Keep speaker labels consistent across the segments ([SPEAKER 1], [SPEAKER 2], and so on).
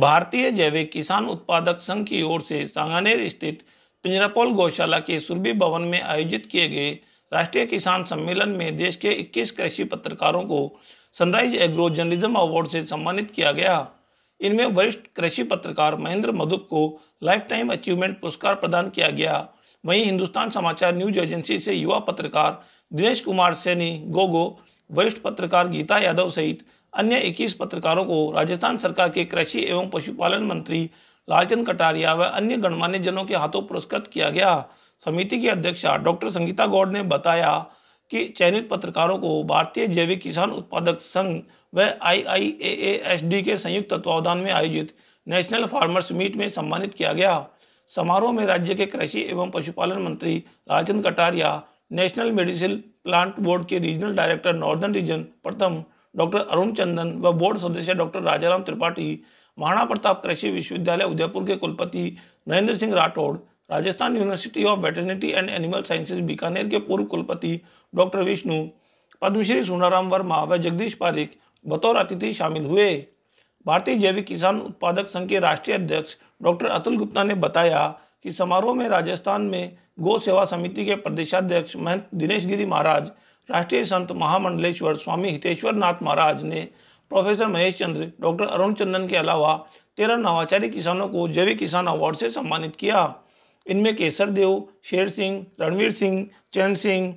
[SPEAKER 1] भारतीय जैविक किसान उत्पादक संघ की ओर से सांगानेर स्थित पिंजरापोल गौशाला के सुरभि भवन में आयोजित किए गए राष्ट्रीय किसान सम्मेलन में देश के 21 कृषि पत्रकारों को सनराइज एग्रो जर्नलिज्म अवार्ड से सम्मानित किया गया इनमें वरिष्ठ कृषि पत्रकार महेंद्र मधुक को लाइफ टाइम अचीवमेंट पुरस्कार प्रदान किया गया वहीं हिंदुस्तान समाचार न्यूज एजेंसी से युवा पत्रकार दिनेश कुमार सैनी गोगो वरिष्ठ पत्रकार गीता यादव सहित अन्य 21 पत्रकारों को राजस्थान सरकार के कृषि एवं पशुपालन मंत्री लालचंद कटारिया व अन्य गणमान्य जनों के हाथों पुरस्कृत किया गया समिति की अध्यक्षा डॉक्टर संगीता गौड़ ने बताया कि चयनित पत्रकारों को भारतीय जैविक किसान उत्पादक संघ व आई के संयुक्त तत्वावधान में आयोजित नेशनल फार्मर्स मीट में सम्मानित किया गया समारोह में राज्य के कृषि एवं पशुपालन मंत्री Lalchand Kataria national medicine plant board के रीजनल डायरेक्टर नॉर्दर्न रीजन प्रथम डॉक्टर अरुण चंदन व बोर्ड सदस्य डॉक्टर राजाराम त्रिपाठी महाराणा प्रताप कृषि विश्वविद्यालय उदयपुर के कुलपति Narendra Singh Rathore Rajasthan university of veterinary and animal sciences Bikaner के पूर्व कुलपति डॉक्टर विष्णु पद्मश्री सुनाराम वर्मा व जगदीश पारिक बतौर अतिथि शामिल हुए भारतीय जैविक किसान उत्पादक संघ के राष्ट्रीय अध्यक्ष डॉक्टर अतुल गुप्ता ने बताया कि समारोह में राजस्थान में गौ सेवा समिति के प्रदेशाध्यक्ष महंत दिनेश गिरी महाराज राष्ट्रीय संत महामंडलेश्वर स्वामी हितेश्वर नाथ महाराज ने प्रोफेसर महेश चंद्र डॉक्टर अरुण चंदन के अलावा तेरह नवाचारी किसानों को जैविक किसान अवार्ड से सम्मानित किया इनमें केसर देव शेर सिंह रणवीर सिंह चैन सिंह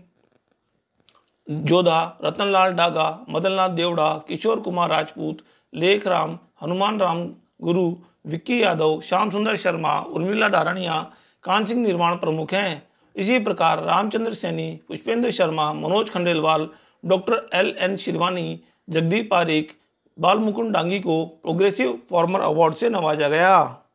[SPEAKER 1] जोधा रतनलाल डागा मदनलाल देवड़ा किशोर कुमार राजपूत लेख राम हनुमान राम गुरु विक्की यादव श्याम सुंदर शर्मा उर्मिला धारणिया कान सिंह निर्माण प्रमुख हैं इसी प्रकार Ramchandra Saini Pushpendra Sharma Manoj Khandelwal doctor L N Shirwani Jagdeep Parekh Balmukund Dangi को प्रोग्रेसिव फार्मर अवार्ड से नवाजा गया